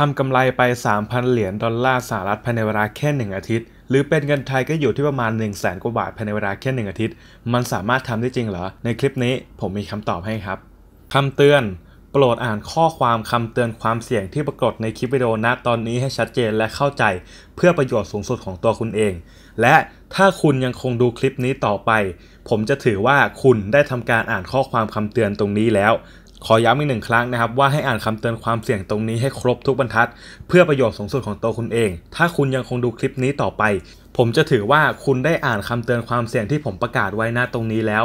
ทำกำไรไป 3,000 เหรียญดอลลาร์สหรัฐภายใน เวลา แค่1อาทิตย์ หรือเป็นเงินไทยก็อยู่ที่ประมาณ 1 0 0 0 0แกว่าบาทภาย ใน เวลา แค่1อาทิตย์ มันสามารถทำได้จริงเหรอ ในคลิปนี้ผมมีคำตอบให้ครับ คำเตือน โปรดอ่านข้อความคำเตือนความเสี่ยงที่ปรากฏในคลิปวิดีโอนะตอนนี้ให้ชัดเจนและเข้าใจเพื่อประโยชน์สูงสุดของตัวคุณเอง และถ้าคุณยังคงดูคลิปนี้ต่อไป ผมจะถือว่าคุณได้ทำการอ่านข้อความคำเตือนตรงนี้แล้วขอย้ำอีกหนึ่งครั้งนะครับ ว่าให้อ่านคำเตือนความเสี่ยงตรงนี้ให้ครบทุกบรรทัด เพื่อประโยชน์สูงสุดของตัวคุณเอง ถ้าคุณยังคงดูคลิปนี้ต่อไป ผมจะถือว่าคุณได้อ่านคำเตือนความเสี่ยงที่ผมประกาศไว้หน้าตรงนี้แล้ว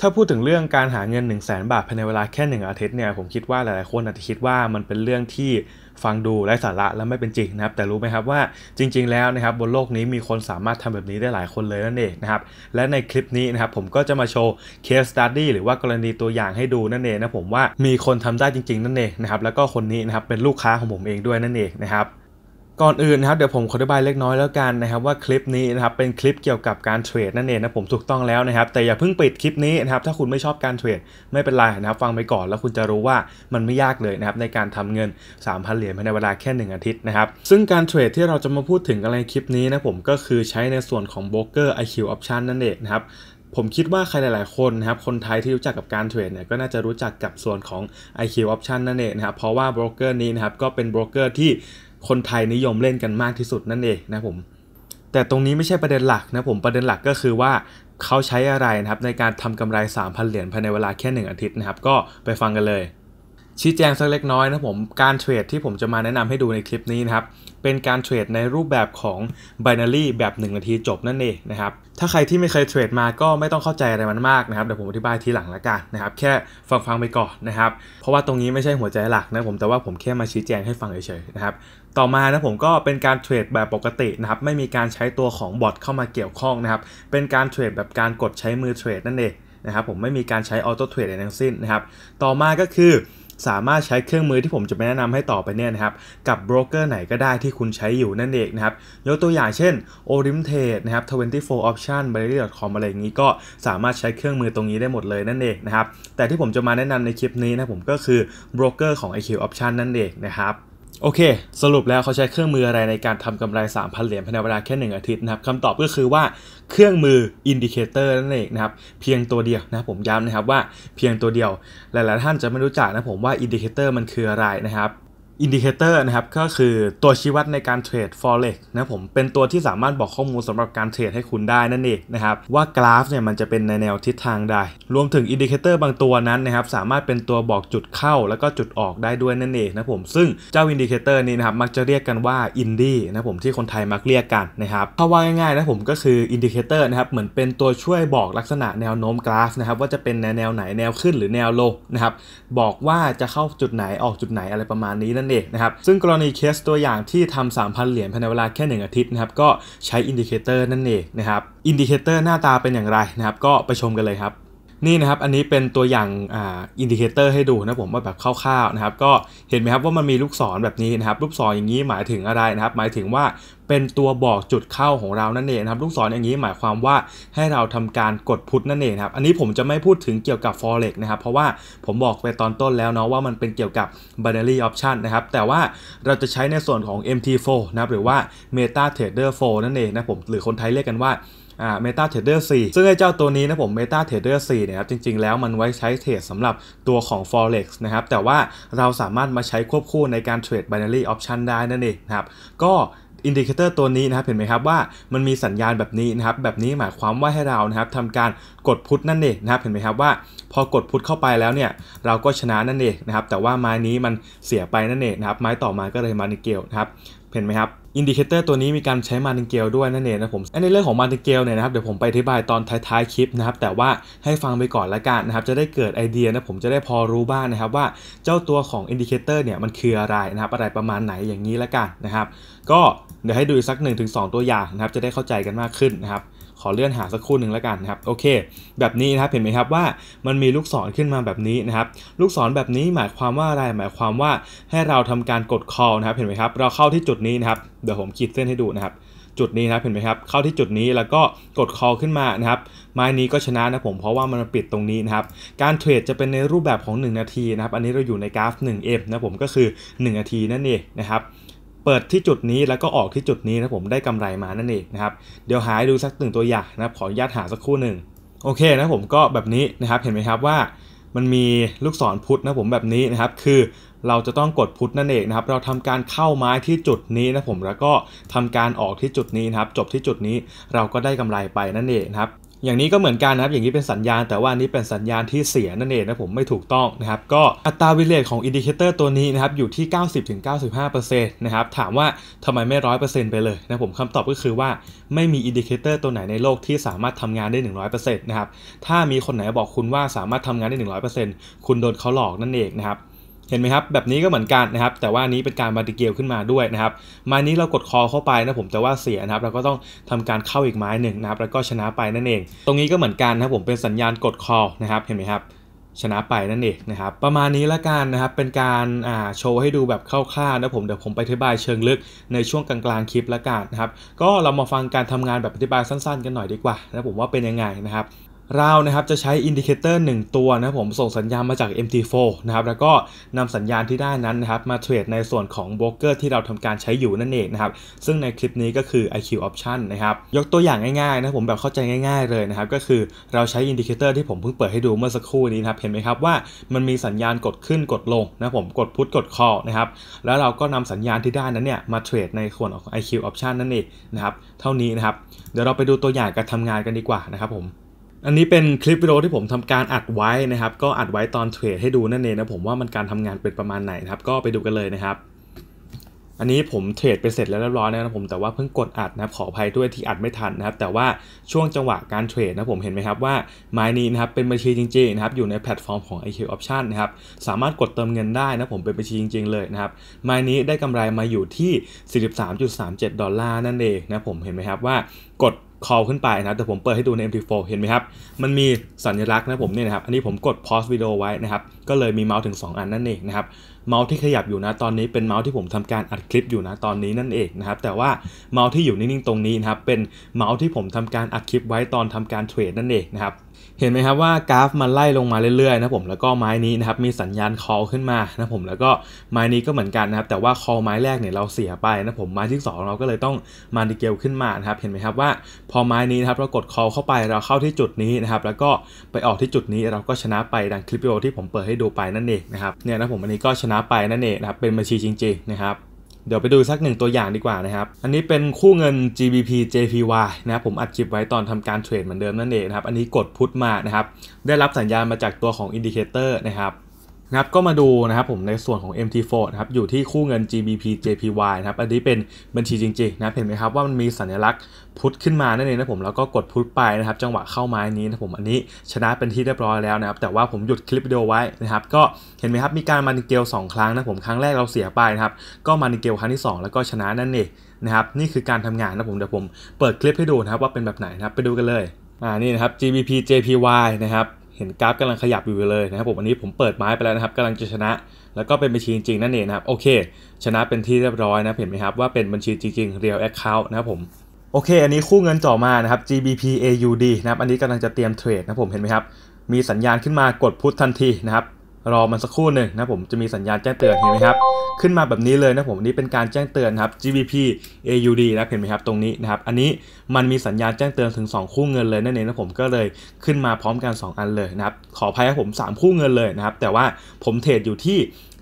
ถ้าพูดถึงเรื่องการหาเงิน1 0 0 0 0แบาทภายในเวลาแค่ 1 อาทิตย์เนี่ย ผมคิดว่าหลาย ๆ คนอาจจะคิดว่ามันเป็นเรื่องที่ฟังดูไร้สาระและไม่เป็นจริงนะครับ แต่รู้ไหมครับว่าจริง ๆแล้วนะครับบนโลกนี้มีคนสามารถทำแบบนี้ได้หลายคนเลยนั่นเองนะครับ และในคลิปนี้นะครับผมก็จะมาโชว์เคสต s t ดี้หรือว่ากรณีตัวอย่างให้ดูนั่นเองนะผมว่ามีคนทำได้จริง ๆ นั่นเองนะครับแล้วก็คนนี้นะครับเป็นลูกค้าของผมเองด้วยนั่นเองนะครับก่อนอื่นนะครับเดี๋ยวผมขออธิบายเล็กน้อยแล้วกันนะครับว่าคลิปนี้นะครับเป็นคลิปเกี่ยวกับการเทรดนั่นเองนะผมถูกต้องแล้วนะครับ แต่อย่าเพิ่งปิดคลิปนี้นะครับถ้าคุณไม่ชอบการเทรดไม่เป็นไรนะครับฟังไปก่อนแล้วคุณจะรู้ว่ามันไม่ยากเลยนะครับในการทำเงิน 3,000 เหรียญภายในเวลาแค่1อาทิตย์นะครับซึ่งการเทรดที่เราจะมาพูดถึงกันในคลิปนี้นะผมก็คือใช้ในส่วนของโบรกเกอร์ IQ Option นั่นเองนะครับผมคิดว่าใครหลายๆคนนะครับคนไทยที่รู้จักกับการเทรดเนี่ยก็น่าจะรู้จักกับส่วนของ IQ Option นั่นเองนะครับเพราะว่าโบรกเกอร์นี้นะครับก็เป็นโบรกเกอร์ที่คนไทยนิยมเล่นกันมากที่สุดนั่นเองนะผมแต่ตรงนี้ไม่ใช่ประเด็นหลักนะผมประเด็นหลักก็คือว่าเขาใช้อะไรนะครับในการทำกำไร3,000 เหรียญภายในเวลาแค่ 1 อาทิตย์นะครับ ก็ไปฟังกันเลยชี้แจงสักเล็กน้อยนะผมการเทรดที่ผมจะมาแนะนำให้ดูในคลิปนี้นะครับ เป็นการเทรดในรูปแบบของ Binary แบบ1นาทีจบนั่นเองนะครับ ถ้าใครที่ไม่เคยเทรดมาก็ไม่ต้องเข้าใจอะไรมันมากนะครับ เดี๋ยวผมอธิบายทีหลังละกันนะครับ แค่ฟังฟังไปก่อนนะครับ เพราะว่าตรงนี้ไม่ใช่หัวใจหลักนะผมแต่ว่าผมแค่มาชี้แจงให้ฟังเฉยๆนะครับต่อมานะผมก็เป็นการเทรดแบบปกตินะครับไม่มีการใช้ตัวของบอทเข้ามาเกี่ยวข้องนะครับเป็นการเทรดแบบการกดใช้มือเทรดนั่นเองนะครับผมไม่มีการใช้ออโต้เทรดอะไรทั้งสิ้นนะครับต่อมาก็คือสามารถใช้เครื่องมือที่ผมจะไปแนะนำให้ต่อไปเนี่ยนะครับกับโบรกเกอร์ไหนก็ได้ที่คุณใช้อยู่นั่นเองนะครับยกตัวอย่างเช่น o r i m t เ a d e นะครับ24 option b a r r y c o m อะไรอย่างนี้ก็สามารถใช้เครื่องมือตรงนี้ได้หมดเลยนั่นเองนะครับแต่ที่ผมจะมาแนะนำในคลิปนี้นะผมก็คือโบรกเกอร์ของ IQ Option นั่นเองนะครับโอเค สรุปแล้วเขาใช้เครื่องมืออะไรในการทำกำไร3,000 เหรียญภายในเวลาแค่ 1 อาทิตย์นะครับคำตอบก็คือว่าเครื่องมืออินดิเคเตอร์นั่นเองนะครับ เพียงตัวเดียวนะผมย้ำนะครับว่าเพียงตัวเดียว หลายๆท่านจะไม่รู้จักนะผมว่าอินดิเคเตอร์มันคืออะไรนะครับอินดิเคเตอร์นะครับก็คือตัวชี้วัดในการเทรด forex นะผมเป็นตัวที่สามารถบอกข้อมูลสำหรับการเทรดให้คุณได้นั่นเองนะครับว่ากราฟเนี่ยมันจะเป็นในแนวทิศทางใดรวมถึงอินดิเคเตอร์บางตัวนั้นนะครับสามารถเป็นตัวบอกจุดเข้าแล้วก็จุดออกได้ด้วยนั่นเองนะผมซึ่งเจ้าอินดิเคเตอร์นี้นะครับมักจะเรียกกันว่าอินดี้นะผมที่คนไทยมักเรียกกันนะครับถ้าว่าง่ายๆนะผมก็คืออินดิเคเตอร์นะครับเหมือนเป็นตัวช่วยบอกลักษณะแนวโน้มกราฟนะครับว่าจะเป็นแนวไหนแนวขึ้น หรือแนวลงนะครับบอกว่าจะเข้าจุดไหนออกจุดไหนอะไรประมาณนี้นั่นั่นเองนะครับซึ่งกรณีเคสตัวอย่างที่ทำ3,000 เหรียญภายในเวลาแค่ 1 อาทิตย์นะครับ ก็ใช้อินดิเคเตอร์นั่นเองนะครับอินดิเคเตอร์หน้าตาเป็นอย่างไรนะครับก็ไปชมกันเลยครับนี่นะครับ อันนี้เป็นตัวอย่างอินดิเคเตอร์ให้ดูนะผมว่าแบบคร่าวๆนะครับก็เห็นไหมครับ ว่ามันมีลูกศรแบบนี้นะครับ ลูกศรออย่างนี้หมายถึงอะไรนะครับหมายถึงว่าเป็นตัวบอกจุดเข้าของเรานั่นเองครับลูกศรออย่างนี้หมายความว่า ให้เราทำการกดพุทนั่นเองครับอันนี้ผมจะไม่พูดถึงเกี่ยวกับ forex นะครับเพราะว่าผมบอกไปตอนต้นแล้วเนาะว่ามันเป็นเกี่ยวกับ binary option นะครับแต่ว่าเราจะใช้ในส่วนของ MT4 นะครับหรือว่า MetaTrader 4 นั่นเองนะผมหรือคนไทยเรียกกันว่าอ่า Meta Trader 4 ซึ่งไอ้เจ้าตัวนี้นะผม Meta Trader 4เนี่ยครับจริงๆแล้วมันไว้ใช้เทรดสำหรับตัวของ Forex นะครับแต่ว่าเราสามารถมาใช้ควบคู่ในการเทรด Binary Option ได้นั่นเองนะครับก็อินดิเคเตอร์ตัวนี้นะครับ เห็นไหมครับว่ามันมีสัญญาณแบบนี้นะครับ แบบนี้หมายความว่าให้เรานะครับทำการกดพุทนั่นเองนะครับ เห็นไหมครับว่า พอกดพุทเข้าไปแล้วเนี่ยเราก็ชนะนั่นเองนะครับแต่ว่าไม้นี้มันเสียไปนั่นเองนะครับ ไม้ต่อมาก็เลยมาในเกลนะครับเห็นไหมครับอินดิเคเตอร์ตัวนี้มีการใช้มาติงเกลด้วยนั่นเองนะผมในเรื่องของมาติงเกลเนี่ยนะครับเดี๋ยวผมไปอธิบายตอนท้าย ๆ คลิปนะครับ แต่ว่าให้ฟังไปก่อนละกันนะครับ จะได้เกิดไอเดียนะผมจะได้พอรู้บ้างนะครับว่าเจ้าตัวของอินดิเคเตอร์เนี่ยมันคืออะไรนะครับ อะไรประมาณไหนอย่างนี้ละกันนะครับ ก็เดี๋ยวให้ดูสัก 1-2 ตัวอย่างนะครับ จะได้เข้าใจกันมากขึ้นนะครับขอเลื่อนหาสักคู่หนึ่งแล้วกันนะครับโอเค แบบนี้นะครับเห็นไหมครับว่ามันมีลูกศรขึ้นมาแบบนี้นะครับ ลูกศรแบบนี้หมายความว่าอะไร หมายความว่าให้เราทำการกด call นะครับ เห็นไหมครับ เราเข้าที่จุดนี้นะครับเดี๋ยวผมขีดเส้นให้ดูนะครับ จุดนี้นะเห็นไหมครับ เข้าที่จุดนี้แล้วก็กดคอขึ้นมานะครับไม้นี้ก็ชนะนะผมเพราะว่ามันปิดตรงนี้นะครับ การเทรดจะเป็นในรูปแบบของ 1 นาที นะครับ อันนี้เราอยู่ในกราฟ1 f นะผมก็คือ1นาทีนั่นเองนะครับเปิดที่จุดนี้แล้วก็ออกที่จุดนี้นะผมได้กำไรมานั่นเองนะครับเดี๋ยวหาดูสักหนึ่งตัวอย่างนะครับขออนุญาตหาสักครู่หนึ่งโอเคนะผมก็แบบนี้นะครับเห็นไหมครับว่า มันมีลูกศรพุทธนะผมแบบนี้นะครับ คือเราจะต้องกดพุทธนั่นเองนะครับ เราทำการเข้าไม้ที่จุดนี้นะผมแล้วก็ทำการออกที่จุดนี้นะครับ จบที่จุดนี้เราก็ได้กำไรไปนั่นเองนะครับอย่างนี้ก็เหมือนกันนะครับ อย่างนี้เป็นสัญญาณ แต่ว่านี้เป็นสัญญาณที่เสียนั่นเองนะผมไม่ถูกต้องนะครับ ก็อัตราวิเลทของอินดิเคเตอร์ตัวนี้นะครับอยู่ที่ 90-95%นะครับ ถามว่าทำไมไม่รร้ออยเเป์ซ็นต์ไปเลยนะผมคำตอบก็คือว่าไม่มีอินดิเคเตอร์ตัวไหนในโลกที่สามารถทำงานได้หนึ่งรร้ออยเป์เซ็นต์นะครับ ถ้ามีคนไหนบอกคุณว่าสามารถทำงานได้หนึ่งรร้ออยเเป์ซ็นต์คุณโดนเขาหลอกนั่นเองนะครับเห็นไหมครับ แบบนี้ก็เหมือนกันนะครับ แต่ว่านี้เป็นการมาติเกลขึ้นมาด้วยนะครับ มานี้เรากดคอเข้าไปนะผมแต่ว่าเสียนะครับเราก็ต้องทำการเข้าอีกไม้หนึ่งนะครับแล้วก็ชนะไปนั่นเอง ตรงนี้ก็เหมือนกันนะครับผมเป็นสัญญาณกดคอนะครับเห็นไหมครับ ชนะไปนั่นเองนะครับประมาณนี้ละกันนะครับเป็นการโชว์ให้ดูแบบคร่าวๆนะผมเดี๋ยวผมไปอธิบายเชิงลึกในช่วงกลาง ๆ คลิปละกันนะครับก็เรามาฟังการทำงานแบบอธิบายสั้นๆกันหน่อยดีกว่านะผมว่าเป็นยังไงนะครับเรานะครับจะใช้อินดิเคเตอร์1ตัวนะผมส่งสัญญาณมาจาก MT4 นะครับ แล้วก็นำสัญญาณที่ได้นั้นนะครับมาเทรดในส่วนของโบรกเกอร์ที่เราทำการใช้อยู่นั่นเองนะครับ ซึ่งในคลิปนี้ก็คือ IQ Option นะครับ ยกตัวอย่างง่ายๆนะผมแบบเข้าใจง่ายๆเลยนะครับก็คือเราใช้อินดิเคเตอร์ที่ผมเพิ่งเปิดให้ดูเมื่อสักครู่นี้นะครับ เห็นไหมครับว่ามันมีสัญญาณกดขึ้นกดลงนะผมกดพุทกดคอนะครับแล้วเราก็นำสัญญาณที่ได้นั้นเนี่ยมาเทรดในส่วนของ IQ Option นั่นเองนะครับเท่านี้นะครับเดี๋ยวเราไปดูตัวอย่างการทำงานกันดีกว่านะครับผมอันนี้เป็นคลิปวิดีโอที่ผมทำการอัดไว้นะครับ ก็อัดไว้ตอนเทรดให้ดูนั่นเองนะผมว่ามันการทำงานเป็นประมาณไหนนะครับ ก็ไปดูกันเลยนะครับ อันนี้ผมเทรดไปเสร็จแล้วเรียบร้อยนะครับผม แต่ว่าเพิ่งกดอัดนะครับขออภัยด้วยที่อัดไม่ทันนะครับ แต่ว่าช่วงจังหวะการเทรดนะผมเห็นไหมครับว่าไม้นี้นะครับเป็นบัญชีจริงๆนะครับอยู่ในแพลตฟอร์มของ IQ Option นะครับสามารถกดเติมเงินได้นะผมเป็นบัญชีจริง ๆเลยนะครับไม้นี้ได้กำไรมาอยู่ที่ 43.37ดอลลาร์นั่นเองนะผมเห็นไหมครับว่ากดคอลขึ้นไปนะ แต่ผมเปิดให้ดูใน m t 4เห็นไหมครับ มันมีสัญลักษณ์นะผมเนี่ยนะครับ อันนี้ผมกด pause วิดีโอไว้นะครับ ก็เลยมีเมาส์ถึง2อันนั่นเองนะครับ เมาส์ที่ขยับอยู่นะตอนนี้ เป็นเมาส์ที่ผมทำการอัดคลิปอยู่นะตอนนี้นั่นเองนะครับ แต่ว่าเมาส์ที่อยู่นิ่งๆตรงนี้นะครับ เป็นเมาส์ที่ผมทำการอัดคลิปไว้ตอนทำการเทรดนั่นเองนะครับเห็นไหมครับว่ากราฟมันไล่ลงมาเรื่อย ๆ นะผมแล้วก็ไม้นี้นะครับ มีสัญญาณคอขึ้นมานะผม แล้วก็ไม้นี้ก็เหมือนกันนะครับ แต่ว่าคอไม้แรกเนี่ยเราเสียไปนะผมไม้ที่2เราก็เลยต้องมาดิเกลขึ้นมานะครับเห็นไหมครับว่าพอไม้นี้นะครับเรากดคอเข้าไปเราเข้าที่จุดนี้นะครับแล้วก็ไปออกที่จุดนี้เราก็ชนะไปดังคลิปวิดีโอที่ผมเปิดให้ดูไปนั่นเองนะครับเนี่ยนะผมอันนี้ก็ชนะไปนั่นเองนะครับเป็นบัญชีจริงๆนะครับเดี๋ยวไปดูสักหนึ่งตัวอย่างดีกว่านะครับ อันนี้เป็นคู่เงิน GBP JPY นะครับ ผมอัดคลิปไว้ตอนทำการเทรดเหมือนเดิมนั่นเองนะครับ อันนี้กดพุทธมานะครับ ได้รับสัญญาณมาจากตัวของอินดิเคเตอร์นะครับนะครับก็มาดูนะครับผมในส่วนของ MT4 นะครับอยู่ที่คู่เงิน GBP JPY นะครับอันนี้เป็นบัญชีจริงๆนะเห็นไหมครับว่ามันมีสัญลักษณ์พุทขึ้นมานั่นเองนะผมแล้วก็กดพุทไปนะครับ จังหวะเข้าไม้นี้นะผมอันนี้ชนะเป็นที่เรียบร้อยแล้วนะครับ แต่ว่าผมหยุดคลิปวิดีโอไว้นะครับก็เห็นไหมครับ มีการมานิเกล2ครั้งนะผมครั้งแรกเราเสียไปนะครับ ก็มานิเกลครั้งที่ 2 แล้วก็ชนะนั่นเองนะครับนี่คือการทำงานนะผมเดี๋ยวผมเปิดคลิปให้ดูนะครับว่าเป็นแบบไหนนะครับไปดูกันเลยอ่านี่นะครับ GBP JPY นะครับเห็นกราฟกำลังขยับอยู่เลยนะครับผมอันนี้ผมเปิดไม้ไปแล้วนะครับกำลังจะชนะ แล้วก็เป็นบัญชีจริงๆ นั่นเองนะครับโอเค ชนะเป็นที่เรียบร้อยนะเห็นไหมครับ ว่าเป็นบัญชีจริงๆ real account นะครับผมโอเค อันนี้คู่เงินจ่อมานะครับ GBP AUD นะครับอันนี้กำลังจะเตรียมเทรดนะผมเห็นไหมครับ มีสัญญาณขึ้นมากดพุททันทีนะครับรอมันสักครู่หนึ่งนะผมจะมีสัญญาณแจ้งเตือนเห็นไหมครับขึ้นมาแบบนี้เลยนะผมนี้เป็นการแจ้งเตือนครับ GBP AUD นะเห็นไหมครับตรงนี้นะครับอันนี้มันมีสัญญาณแจ้งเตือนถึง 2 คู่เงินเลยนั่นเองนะผมก็เลยขึ้นมาพร้อมกัน2 อันเลยนะครับขออภัยครับผม 3 คู่เงินเลยนะครับแต่ว่าผมเทรดอยู่ที่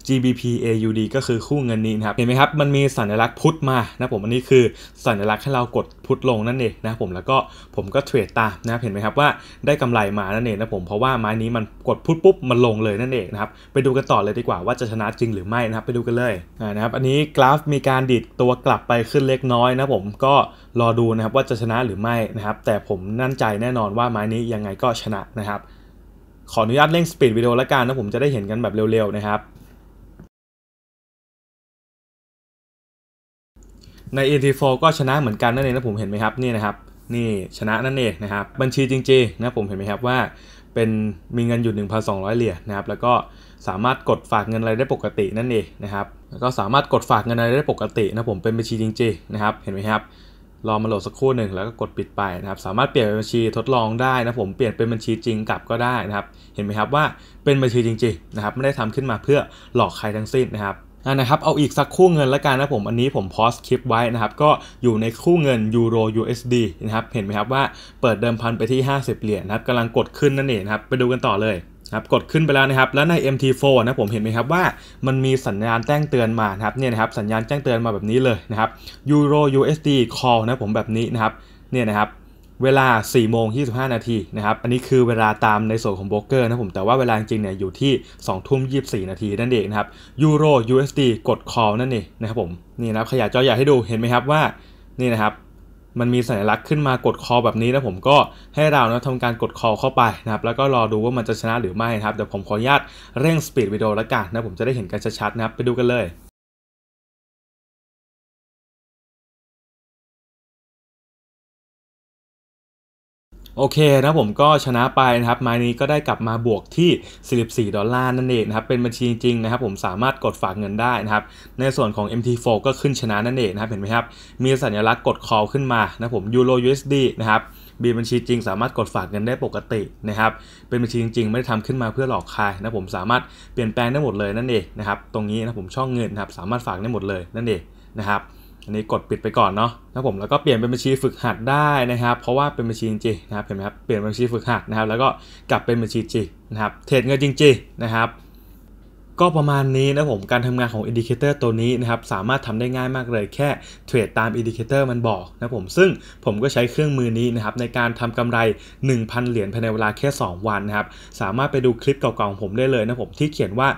GBP AUD ก็คือคู่เงินนี้นะครับเห็นไหมครับมันมีสัญลักษณ์พุทมานะผมอันนี้คือสัญลักษณ์ให้เรากดพุทลงนั่นเองนะผมแล้วก็ผมก็เทรดตามนะครับเห็นไหมครับว่าได้กำไรมานั่นเองนะผมเพราะว่าไม้นี้มันกดพุทปุ๊บมันลงเลยนั่นเองนะครับไปดูกันต่อเลยดีกว่าว่าจะชนะจริงหรือไม่นะครับไปดูกันเลยนะครับอันนี้กราฟมีการดิดตัวกลับไปขึ้นเล็กน้อยนะผมก็รอดูนะครับว่าจะชนะหรือไม่นะครับแต่ผมนั่นใจแน่นอนว่าไม้นี้ยังไงก็ชนะนะครับขออนุญาตเร่งสปีดวิดีโอละกันนะผมจะได้เห็นกันแบบเร็วๆนะครับใน n t 4ก็ชนะเหมือนกันนั่นเองนะผมเห็นไหมครับนี่นะครับนี่ชนะนั่นเองนะครับบัญชีจริงๆนะผมเห็นไหมครับว่าเป็นมีเงินอยู่ 1,200 เหรียญนะครับ แล้วก็สามารถกดฝากเงินอะไรได้ปกตินั่นเองนะครับแล้วก็สามารถกดฝากเงินอะไรได้ปกตินะผมเป็นบัญชีจริงๆ นะครับ เห็นไหมครับรอมาโหลดสักครู่หนึ่งแล้วก็กดปิดไปนะครับ สามารถเปลี่ยนเป็นบัญชีทดลองได้นะผมเปลี่ยนเป็นบัญชีจริงกลับก็ได้นะครับ เห็นไหมครับว่าเป็นบัญชีจริงๆนะครับ ไม่ได้ทำขึ้นมาเพื่อหลอกใครทั้งสิ้นนะครับนะครับเอาอีกสักคู่เงินละกันนะผมอันนี้ผมพอสคลิปไว้นะครับก็อยู่ในคู่เงินยูโร USD นะครับเห็นไหมครับว่าเปิดเดิมพันไปที่ 50 เหรียญนะครับกำลังกดขึ้นนั่นเองครับไปดูกันต่อเลยครับกดขึ้นไปแล้วนะครับ แล้วใน MT4 นะผมเห็นไหมครับว่ามันมีสัญญาณแจ้งเตือนมานะครับเนี่ยนะครับสัญญาณแจ้งเตือนมาแบบนี้เลยนะครับยูโร USD Call นะผมแบบนี้นะครับเนี่ยนะครับเวลา 4 โมง25นาทีนะครับอันนี้คือเวลาตามในส่วนของโบรกเกอร์นะผมแต่ว่าเวลาจริงเนี่ยอยู่ที่ 2 ทุ่ม 24 นาทีนั่นเองนะครับยูโร USD กด call นั่นเองนะครับผมนี่นะครับขยายจอใหญ่ให้ดูเห็นไหมครับว่านี่นะครับ มันมีสัญลักษณ์ขึ้นมากด call แบบนี้นะผมก็ให้เรานะทำการกด call เข้าไปนะครับแล้วก็รอดูว่ามันจะชนะหรือไม่นะครับเดี๋ยวผมขออนุญาตเร่งสปีดวิดีโอละกันนะผมจะได้เห็นกันชัดๆนะครับไปดูกันเลยโอเคนะผมก็ชนะไปนะครับมานี้ก็ได้กลับมาบวกที่44ดอลลาร์นั่นเองนะครับเป็นบัญชีจริงนะครับผมสามารถกดฝากเงินได้นะครับในส่วนของ MT4 ก็ขึ้นชนะนั่นเองนะครับเห็นไหมครับ มีสัญลักษณ์กด call ขึ้นมานะผม Euro USD นะครับบีบัญชีจริงสามารถกดฝากเงินได้ปกตินะครับเป็นบัญชีจริงๆไม่ได้ทำขึ้นมาเพื่อหลอกใครนะผมสามารถเปลี่ยนแปลงได้หมดเลยนั่นเองนะครับตรงนี้นะผมช่องเงินนะครับสามารถฝากได้หมดเลยนั่นเองนะครับอันนี้กดปิดไปก่อนเนาะนะผมแล้วก็เปลี่ยนเป็นบัญชีฝึกหัดได้นะครับ เพราะว่าเป็นบัญชีจริงนะครับเห็นไหมครับเปลี่ยนบัญชีฝึกหัดนะครับแล้วก็กลับเป็นบัญชีจริงนะครับเทรดเงินจริง ๆนะครับ ก็ประมาณนี้นะผมการทำงานของ indicator ตัวนี้นะครับสามารถทำได้ง่ายมากเลยแค่เทรดตาม indicator มันบอกนะผมซึ่งผมก็ใช้เครื่องมือนี้นะครับในการทำกำไร 1,000 เหรียญภายในเวลาแค่ 2 วันนะครับสามารถไปดูคลิปเก่าๆของผมได้เลยนะผมที่เขียนว่า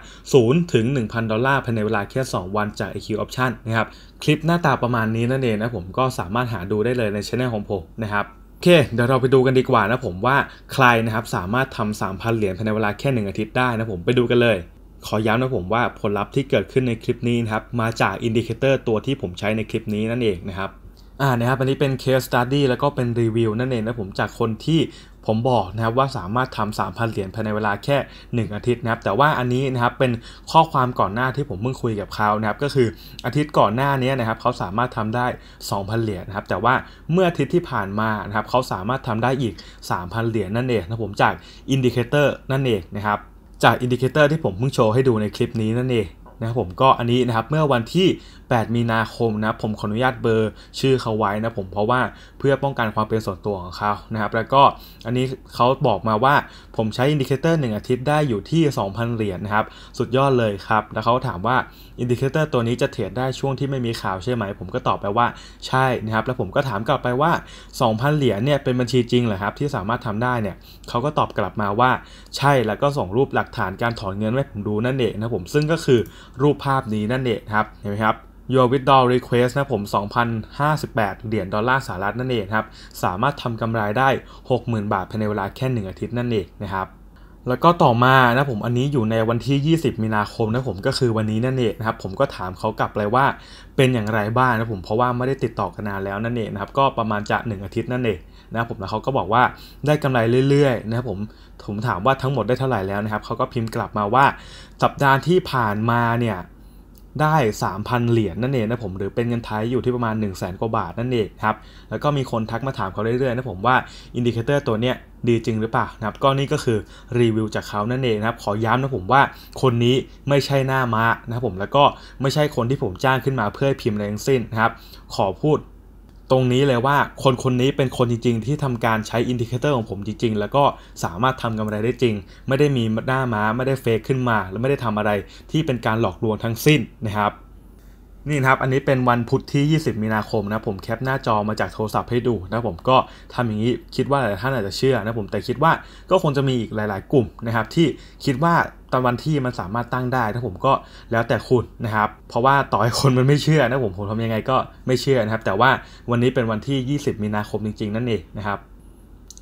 0ถึง1,000ดอลลาร์ภายในเวลาแค่ 2 วันจาก IQ Option นะครับคลิปหน้าตาประมาณนี้นั่นเองนะผมก็สามารถหาดูได้เลยในช anel ของผมนะครับ โอเคเดี๋ยวเราไปดูกันดีกว่านะผมว่าใครนะครับสามารถทำสามพันเหรียญภายในเวลาแค่ 1 อาทิตย์ได้นะผมไปดูกันเลย ขอย้ำนะผมว่าผลลัพธ์ที่เกิดขึ้นในคลิปนี้นะครับ มาจากอินดิเคเตอร์ตัวที่ผมใช้ในคลิปนี้นั่นเองนะครับ อ่านะครับอันนี้เป็น case study แล้วก็เป็นรีวิวนั่นเองนะผมจากคนที่ผมบอกนะครับว่าสามารถทำ3,000เหรียญภายในเวลาแค่ 1 อาทิตย์นะครับแต่ว่าอันนี้นะครับเป็นข้อความก่อนหน้าที่ผมเพิ่งคุยกับเขานะครับก็คืออาทิตย์ก่อนหน้านี้นะครับเขาสามารถทำได้ 2,000เหรียญนะครับแต่ว่าเมื่ออาทิตย์ที่ผ่านมานะครับเขาสามารถทำได้อีก3,000เหรียญนั่นเองนะผมจากอินดิเคเตอร์นั่นเองนะครับจากอินดิเคเตอร์ที่ผมเพิ่งโชว์ให้ดูในคลิปนี้นั่นเองนะครับผมก็อันนี้นะครับเมื่อวันที่8มีนาคมนะผมขออนุญาตเบอร์ชื่อเขาไว้นะผมเพราะว่าเพื่อป้องกันความเป็นส่วนตัวของเขานะครับ แล้วก็อันนี้เขาบอกมาว่าผมใช้อินดิเคเตอร์1อาทิตย์ได้อยู่ที่ 2,000 เหรียญนนะครับ สุดยอดเลยครับแล้วเขาถามว่าอินดิเคเตอร์ตัวนี้จะเทรดได้ช่วงที่ไม่มีข่าวใช่ไหม ผมก็ตอบไปว่าใช่นะครับ แล้วผมก็ถามกลับไปว่า 2,000 เหรียญเนี่ยเป็นบัญชีจริงเหรอครับ ที่สามารถทำได้เนี่ยเขาก็ตอบกลับมาว่าใช่แล้วก็ส่งรูปหลักฐานการถอนเงินให้ผมดูนั่นเองนะผมซึ่งก็คือรูปภาพนี้นั่นเองครับเห็นไหมครับ Your Withdrawal Request นะผม 2,058 เหรียญดอลลาร์สหรัฐนั่นเองครับ สามารถทำกำไรได้ 60,000 บาทภายในเวลาแค่1อาทิตย์นั่นเองนะครับ แล้วก็ต่อมานะผม อันนี้อยู่ในวันที่ 20 มีนาคมนะผมก็คือวันนี้นั่นเองนะครับ ผมก็ถามเขากลับเลยว่าเป็นอย่างไรบ้างนะผม เพราะว่าไม่ได้ติดต่อกันนานแล้วนั่นเองนะครับ ก็ประมาณจะ 1 อาทิตย์นั่นเองนะผม แล้วเขาก็บอกว่าได้กำไรเรื่อยๆนะครับผม ผมถามว่าทั้งหมดได้เท่าไหร่แล้วนะครับ เขาก็พิมพ์กลับมาว่าสัปดาห์ที่ผ่านมาเนี่ยได้ 3,000 เหรียญนนั่นเองนะผมหรือเป็นเงินไทยอยู่ที่ประมาณ 1 0 0 0 0แกว่าบาทนั่นเองครับแล้วก็มีคนทักมาถามเขาเรื่อยๆนะผมว่า อินดิเคเตอร์ตัวเนี้ยดีจริงหรือเปล่านะครับก็นี่ก็คือรีวิวจากเขานั่นเองนะครับขอย้ำนะผมว่าคนนี้ไม่ใช่หน้ามานะครับผมแล้วก็ไม่ใช่คนที่ผมจ้างขึ้นมาเพื่อพิมพ์อะไรทั้งสิ้นนะครับขอพูดตรงนี้เลยว่าคนคนนี้เป็นคนจริง ๆ ที่ทำการใช้อินดิเคเตอร์ของผมจริงๆ แล้วก็สามารถทำกำไรได้จริง ไม่ได้มีหน้าม้าไม่ได้เฟกขึ้นมา และไม่ได้ทำอะไรที่เป็นการหลอกลวงทั้งสิ้นนะครับ นี่นะครับ อันนี้เป็นวันพุธที่ 20 มีนาคมนะผมแคปหน้าจอมาจากโทรศัพท์ให้ดูนะผมก็ทำอย่างนี้ คิดว่าหลายท่านอาจจะเชื่อนะผมแต่คิดว่าก็คงจะมีอีกหลายๆ กลุ่มนะครับที่คิดว่าอนวันที่มันสามารถตั้งได้นะผมก็แล้วแต่คุณนะครับ เพราะว่าต่อให้คนมันไม่เชื่อนะผมผมทำยังไงก็ไม่เชื่อนะครับ แต่ว่าวันนี้เป็นวันที่ 20 มีนาคมจริง ๆนั่นเองนะครับ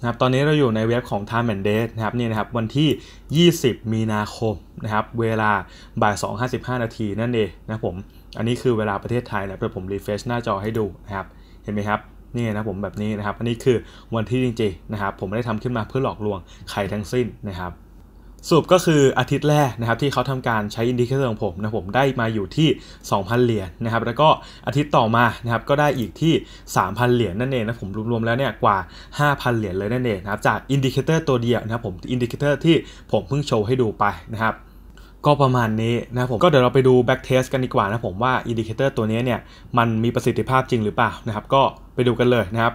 นะครับ ตอนนี้เราอยู่ในเว็บของ Time and Date นะครับนี่นะครับวันที่ 20 มีนาคมนะครับ เวลาบ่าย 2.55 นาทีนั่นเองนะผมอันนี้คือเวลาประเทศไทยนะเพื่อผมรีเฟรชหน้าจอให้ดูนะครับเห็นไหมครับ นี่นะผมแบบนี้นะครับอันนี้คือวันที่จริง ๆนะครับ ผมไม่ได้ทำขึ้นมาเพื่อหลอกลวงใครทั้งสิ้นนะครับสรุปก็คืออาทิตย์แรกนะครับที่เขาทำการใช้อินดิเคเตอร์ของผมนะผมได้มาอยู่ที่ 2,000 เหรียญนนะครับแล้วก็อาทิตย์ต่อมานะครับ ก็ได้อีกที่ 3,000 เหรียญนนั่นเองนะผมรวมๆแล้วเนี่ยกว่า 5,000 เหรียญเลยนั่นเองนะครับจากอินดิเคเตอร์ตัวเดียวนะครับผมอินดิเคเตอร์ที่ผมเพิ่งโชว์ให้ดูไปนะครับ ก็ประมาณนี้นะผมก็เดี๋ยวเราไปดูแบ็กเทสกันดีกว่านะผมว่าอินดิเคเตอร์ตัวนี้เนี่ยมันมีประสิทธิภาพจริงหรือเปล่านะครับ ก็ไปดูกันเลยนะครับ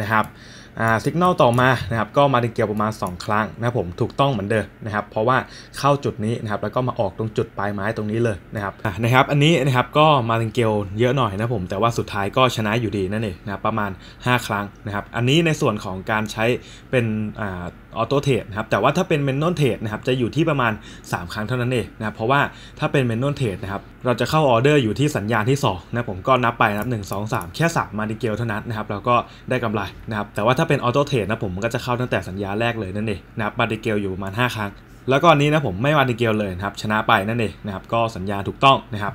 นะครับสัญญาณต่อมานะครับก็มาดึงเกลียวประมาณ 2 ครั้งนะผมถูกต้องเหมือนเดิมนะครับเพราะว่าเข้าจุดนี้นะครับแล้วก็มาออกตรงจุดปลายไม้ตรงนี้เลยนะครับนะครับอันนี้นะครับก็มาดึงเกลียวเยอะหน่อยนะผมแต่ว่าสุดท้ายก็ชนะอยู่ดีนั่นเองนะประมาณ 5 ครั้งนะครับอันนี้ในส่วนของการใช้เป็นอ่าออโต้เทรดนะครับแต่ว่าถ้าเป็นเมนนอนเทรดนะครับจะอยู่ที่ประมาณ 3 ครั้งเท่านั้นเองนะครับเพราะว่าถ้าเป็นเมนนอนเทรดนะครับเราจะเข้าออเดอร์อยู่ที่สัญญาณที่2นะผมก็นับไปนับหนึ่งสองสามแค่3มาดิเกลเท่านั้นนะครับเราก็ได้กำไรนะครับแต่ว่าถ้าเป็นออโต้เทรดนะผมก็จะเข้าตั้งแต่สัญญาแรกเลยนั่นเองนะมาดิเกลอยู่ประมาณ 5 ครั้ง แล้วก็นี้นะผมไม่มาดิเกลเลยนะครับ ชนะไปนั่นเองนะครับก็สัญญาถูกต้องนะครับ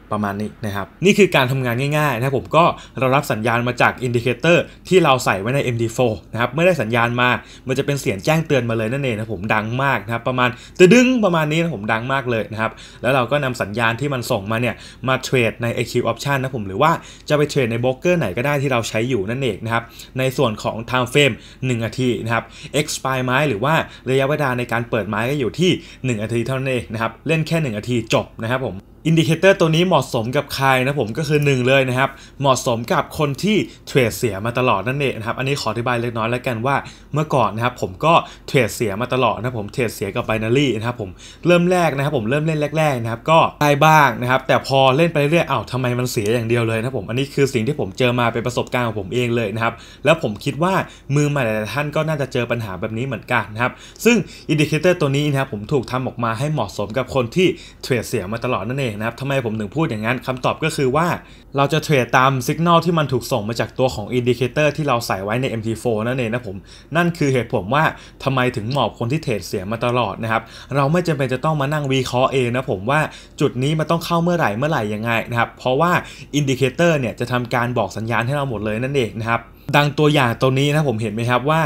ประมาณนี้นะครับนี่คือการทำงานง่ายๆนะผมก็เรารับสัญญาณมาจากอินดิเคเตอร์ที่เราใส่ไว้ใน MD4 นะครับเมื่อได้สัญญาณมามันจะเป็นเสียงแจ้งเตือนมาเลยนั่นเองนะผมดังมากนะครับประมาณตะดึงประมาณนี้นะผมดังมากเลยนะครับแล้วเราก็นำสัญญาณที่มันส่งมาเนี่ยมาเทรดใน e q Option นะผมหรือว่าจะไปเทรดในบล็อกเกอร์ไหนก็ได้ที่เราใช้อยู่นั่นเองนะครับในส่วนของ time frame 1นาทีนะครับ expire ไม้หรือว่าระยะเวลาในการเปิดไม้ก็อยู่ที่1นาทีเท่านั้นเองนะครับเล่นแค่1นาทีจบนะครับผมอินดิเคเตอร์ตัวนี้เหมาะสมกับใครนะผมก็คือ1เลยนะครับเหมาะสมกับคนที่เทรดเสียมาตลอดนั่นเองนะครับอันนี้ขออธิบายเล็กน้อยแล้วกันว่าเมื่อก่อนนะครับผมก็เทรดเสียมาตลอดนะผมเทรดเสียกับไบนารี่นะครับผมเริ่มแรกนะครับ ผมเริ่มเล่นแรก ๆนะครับ ก็ได้บ้างนะครับแต่พอเล่นไปเรื่อยๆอ้าวทำไมมันเสียอย่างเดียวเลยนะผมอันนี้คือสิ่งที่ผมเจอมาเป็นประสบการณ์ของผมเองเลยนะครับแล้วผมคิดว่ามือใหม่หลายท่านก็น่าจะเจอปัญหาแบบนี้เหมือนกันนะครับซึ่งอินดิเคเตอร์ตัวนี้นะครับผมถูกทำออกมาให้เหมาะสมกับคนที่เทรดเสียมาตลอดนั่นเององนะครับทำไมผมถึงพูดอย่างนั้นคำตอบก็คือว่าเราจะเทรดตามสัญญาณที่มันถูกส่งมาจากตัวของอินดิเคเตอร์ที่เราใส่ไว้ใน MT4 นั่นเองนะผมนั่นคือเหตุผลว่าทำไมถึงเหมาะคนที่เทรดเสียมาตลอดนะครับเราไม่จำเป็นจะต้องมานั่งวิเคราะห์เองนะผมว่าจุดนี้มันต้องเข้าเมื่อไหร่เมื่อไหร่ยังไงนะครับเพราะว่าอินดิเคเตอร์เนี่ยจะทำการบอกสัญญาณให้เราหมดเลยนั่นเองนะครับดังตัวอย่างตัวนี้นะผมเห็นไหมครับว่า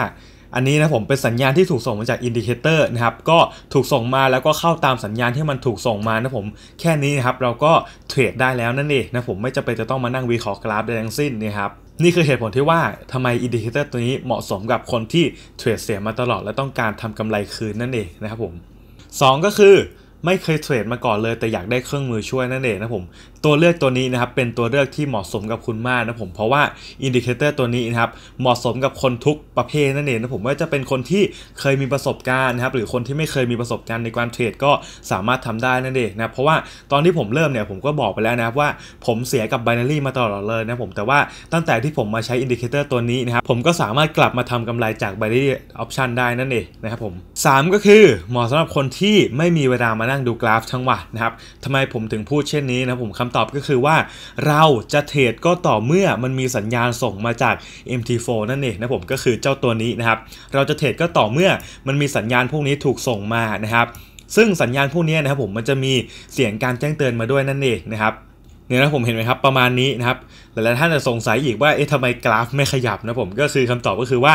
อันนี้นะผมเป็นสัญญาณที่ถูกส่งมาจากอินดิเคเตอร์นะครับก็ถูกส่งมาแล้วก็เข้าตามสัญญาณที่มันถูกส่งมา นะผมแค่นี้นะครับเราก็เทรดได้แล้วนั่นเองนะผมไม่จำเป็นจะต้องมานั่งวิเคราะห์กราฟใดทั้งสิ้นนะครับนี่คือเหตุผลที่ว่าทำไมอินดิเคเตอร์ตัวนี้เหมาะสมกับคนที่เทรดเสียมาตลอดและต้องการทำกำไรคืนนั่นเองนะครับผม2ก็คือไม่เคยเทรดมาก่อนเลยแต่อยากได้เครื่องมือช่วยนั่นเองนะผมตัวเลือกตัวนี้นะครับเป็นตัวเลือกที่เหมาะสมกับคุณมากนะผมเพราะว่าอินดิเคเตอร์ตัวนี้นะครับเหมาะสมกับคนทุกประเภทนั่นเองนะผมว่าจะเป็นคนที่เคยมีประสบการณ์นะครับหรือคนที่ไม่เคยมีประสบการณ์ในการเทรดก็สามารถทำได้นั่นเองนะเพราะว่าตอนที่ผมเริ่มเนี่ยผมก็บอกไปแล้วนะครับว่าผมเสียกับ b น n a ี่มาตลอดเลยนะผมแต่ว่าตั้งแต่ที่ผมมาใช้อินดิเคเตอร์ตัวนี้นะครับผมก็สามารถกลับมาทำกำไรจาก b น n a ี่ออปชันได้นั่นเองนะครับผม3ก็คือเหมาะสำหรับคนที่ไม่มีเวลามานันั่งดูกราฟทั้งวันนะครับทำไมผมถึงพูด เช่นนี้นะผมคำตอบก็คือว่าเราจะเทรดก็ต่อเมื่อมันมีสัญญาณส่งมาจาก MT4 นั่นเองนะผมก็คือเจ้าตัวนี้นะครับ เราจะเทรดก็ต่อเมื่อมันมีสัญญาณพวกนี้ถูกส่งมานะครับ ซึ่งสัญญาณพวกนี้นะครับ ผมมันจะมีเสียงการแจ้งเตือนมาด้วยนั่นเองนะครับเนี่ยนะผมเห็นไหมครับประมาณนี้นะครับ หลาย ๆ ท่านจะสงสัยอีกว่า เอ๊ะทำไมกราฟไม่ขยับนะผม ก็คือคำตอบก็คือว่า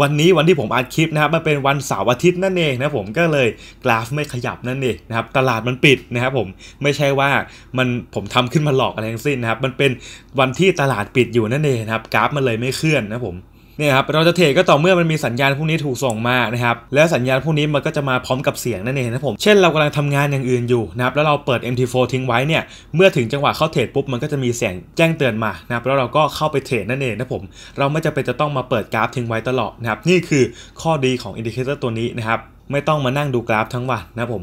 วันนี้วันที่ผมอัดคลิปนะครับ มันเป็นวันเสาร์อาทิตย์นั่นเองนะผม ก็เลยกราฟไม่ขยับนั่นเองนะครับ ตลาดมันปิดนะครับผม ไม่ใช่ว่ามันผมทำขึ้นมาหลอกอะไรทั้งสิ้นนะครับ มันเป็นวันที่ตลาดปิดอยู่นั่นเองนะครับ กราฟมันเลยไม่เคลื่อนนะผมเนี่ยครับเราจะเทรดก็ต่อเมื่อมันมีสัญญาณพวกนี้ถูกส่งมานะครับ แล้วสัญญาณพวกนี้มันก็จะมาพร้อมกับเสียงนั่นเองนะผม เช่นเรากำลังทำงานอย่างอื่นอยู่นะครับ แล้วเราเปิด MT4 ทิ้งไว้เนี่ย เมื่อถึงจังหวะเข้าเทรดปุ๊บ มันก็จะมีเสียงแจ้งเตือนมานะครับ แล้วเราก็เข้าไปเทรดนั่นเองนะผม เราไม่จำเป็นจะต้องมาเปิดกราฟทิ้งไว้ตลอดนะครับ นี่คือข้อดีของอินดิเคเตอร์ตัวนี้นะครับ ไม่ต้องมานั่งดูกราฟทั้งวันนะผม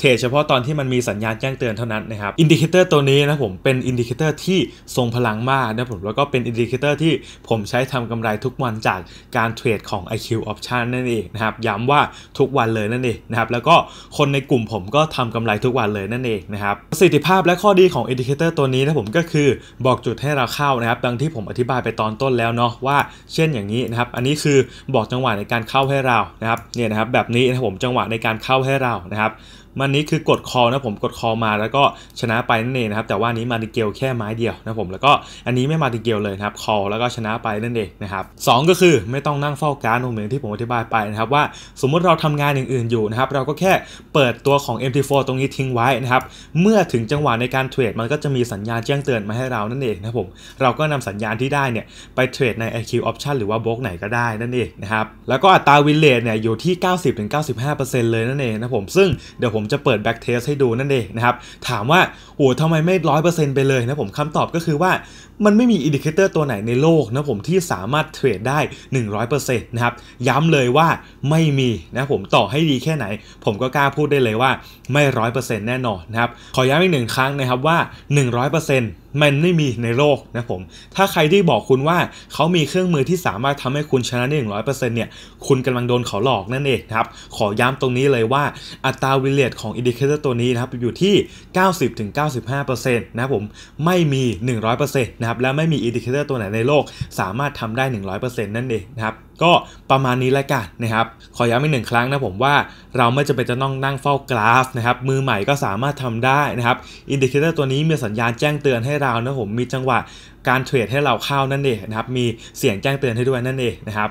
เทรดเฉพาะตอนที่มันมีสัญญาณแจ้งเตือนเท่านั้นนะครับอินดิเคเตอร์ตัวนี้นะผมเป็นอินดิเคเตอร์ที่ทรงพลังมากนะผมแล้วก็เป็นอินดิเคเตอร์ที่ผมใช้ทำกำไรทุกวันจากการเทรดของ IQ Option นั่นเองนะครับย้ำว่าทุกวันเลยนั่นเองนะครับแล้วก็คนในกลุ่มผมก็ทำกำไรทุกวันเลยนั่นเองนะครับประสิทธิภาพและข้อดีของอินดิเคเตอร์ตัวนี้นะผมก็คือบอกจุดให้เราเข้านะครับดังที่ผมอธิบายไปตอนต้นแล้วเนาะว่า เช่นอย่างนี้นะครับอันนี้คือบอกจังหวะในการเข้าให้เรานะครับเนี่ยนะครับแบบนี้นะผมจังหวะในการเข้าให้เรานะครับมันนี้คือกดคอนะผมกดคอมาแล้วก็ชนะไปนั่นเองนะครับแต่ว่านี้มาติเกลแค่ไม้เดียวนะผมแล้วก็อันนี้ไม่มาติเกลเลยนะครับคอ แล้วก็ชนะไปนั่นเองนะครับสก็คือไม่ต้องนั่งเฝ้าการ์ดเหมือนที่ผมอธิบายไปนะครับว่าสมมุติเราทำงานอย่างอื่นอยู่นะครับเราก็แค่เปิดตัวของ MT4 ตรงนี้ทิ้งไว้นะครับเมื่อถึงจังหวะในการเทรดมันก็จะมีสัญญาณแจ้งเตือนมาให้เรานั่นเองนะผมเราก็นำสัญญาณที่ได้เนี่ยไปเทรดใน IQ Option หรือว่าบล็อกไหนก็ได้นั่นเองนะครับแล้วก็อัตราวินเลทเนี่ยอยู่ที่90-95%เลยนั่นเองนะผมซึ่งเดี๋ยวผมผมจะเปิดแบ็กเทสให้ดูนั่นเองนะครับ ถามว่า โอ้ทำไมไม่ร้อยเปอร์เซ็นต์ไปเลยนะผมคำตอบก็คือว่า มันไม่มีอินดิเคเตอร์ตัวไหนในโลกนะผมที่สามารถเทรดได้ 100%นต์นะครับ ย้ำเลยว่าไม่มีนะผมต่อให้ดีแค่ไหน ผมก็กล้าพูดได้เลยว่าไม่รร้ออยเเป์ซ็นต์แน่นอนนะครับ ขอย้ำอีกหนึ่งครั้งนะครับว่า 100%นต์มันไม่มีในโลกนะผม ถ้าใครที่บอกคุณว่าเขามีเครื่องมือที่สามารถทำให้คุณชนะได้หนึ่งเนี่ย คุณกำลังโดนเขาหลอกนั่นเองครับ ขอย้ำตรงนี้เลยว่าอัตราวิเลตของอินดิเคเตอร์ตัวนี้นะครับอยู่ที่ 90-95%นะผมไม่มี 100%นะครับ และไม่มีอินดิเคเตอร์ตัวไหนในโลก สามารถทำได้ 100%นั่นเองนะครับก็ประมาณนี้ละกันนะครับ ขอย้ำอีกหนึ่งครั้งนะผมว่าเราไม่จำเป็นจะต้องนั่งเฝ้ากราฟนะครับ มือใหม่ก็สามารถทำได้นะครับ อินดิเคเตอร์ตัวนี้มีสัญญาณแจ้งเตือนให้เรานะผม มีจังหวะการเทรดให้เราเข้านั่นเองนะครับ มีเสียงแจ้งเตือนให้ด้วยนั่นเองนะครับ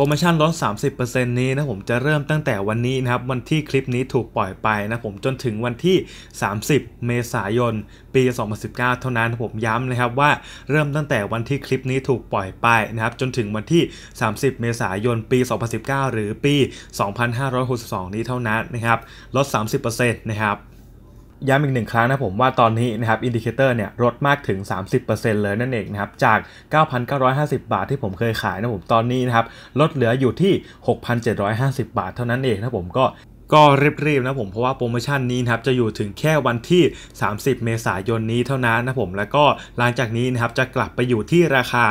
โปรโมชั่นลด 30%นี้นะผมจะเริ่มตั้งแต่วันนี้นะครับวันที่คลิปนี้ถูกปล่อยไปนะผมจนถึงวันที่ 30 เมษายน ปี 2019 เท่านั้นผมย้ำนะครับ ว่าเริ่มตั้งแต่วันที่คลิปนี้ถูกปล่อยไปนะครับ จนถึงวันที่ 30 เมษายน ปี 2019 หรือปี 2562 นี้เท่านั้นนะครับลด 30%นะครับย้ำอีกหนึ่งครั้งนะผมว่าตอนนี้นะครับอินดิเคเตอร์เนี่ยลดมากถึง 30%เลยนั่นเองนะครับจาก 9,950 บาทที่ผมเคยขายนะผมตอนนี้นะครับลดเหลืออยู่ที่ 6,750 บาทเท่านั้นเองนะผมก็ก็รีบๆนะผมเพราะว่า โปรโมชั่นนี้นะครับจะอยู่ถึงแค่วันที่ 30 เมษายนนี้เท่านั้นนะผมแล้วก็หลังจากนี้นะครับจะกลับไปอยู่ที่ราคา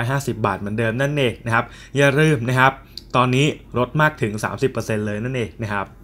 9,950 บาท เหมือนเดิมนั่นเองนะครับอย่าลืมนะครับ ตอนนี้ลดมากถึง 30%เลยนั่นเองนะครับ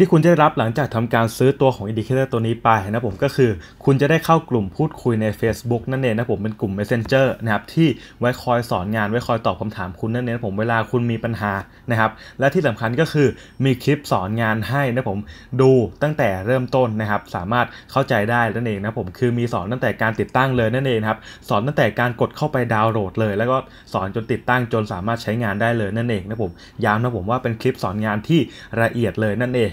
ที่คุณจะได้รับหลังจากทำการซื้อตัวของอินดิเคเตอร์ตัวนี้ไปนะผมก็คือ คุณจะได้เข้ากลุ่มพูดคุยใน Facebook นั่นเองนะผมเป็นกลุ่ม Messenger นะครับที่ไว้คอยสอนงานไว้คอยตอบคำถามคุณนั่นเองผมเวลาคุณมีปัญหานะครับและที่สำคัญก็คือมีคลิปสอนงานให้นะผมดูตั้งแต่เริ่มต้นนะครับสามารถเข้าใจได้นั่นเองนะผมคือมีสอนตั้งแต่การติดตั้งเลยนั่นเองครับสอนตั้งแต่การกดเข้าไปดาวน์โหลดเลย แล้วก็สอนจนติดตั้งจนสามารถใช้งานได้เลยนั่นเองนะผมย้ำนะผมว่าเป็นคลิปสอนงานที่ละเอียดเลยนั่นเอง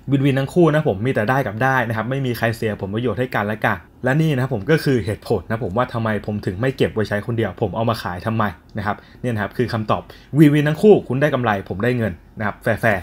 วินวินทั้งคู่นะผมมีแต่ได้กับได้นะครับ ไม่มีใครเสียผลประโยชน์ให้กันและกัน และนี่นะผมก็คือเหตุผลนะผมว่าทำไมผมถึงไม่เก็บไว้ใช้คนเดียวผมเอามาขายทำไมนะครับเนี่ยนะครับคือคำตอบวินวินทั้งคู่คุณได้กำไรผมได้เงินนะครับแฟร์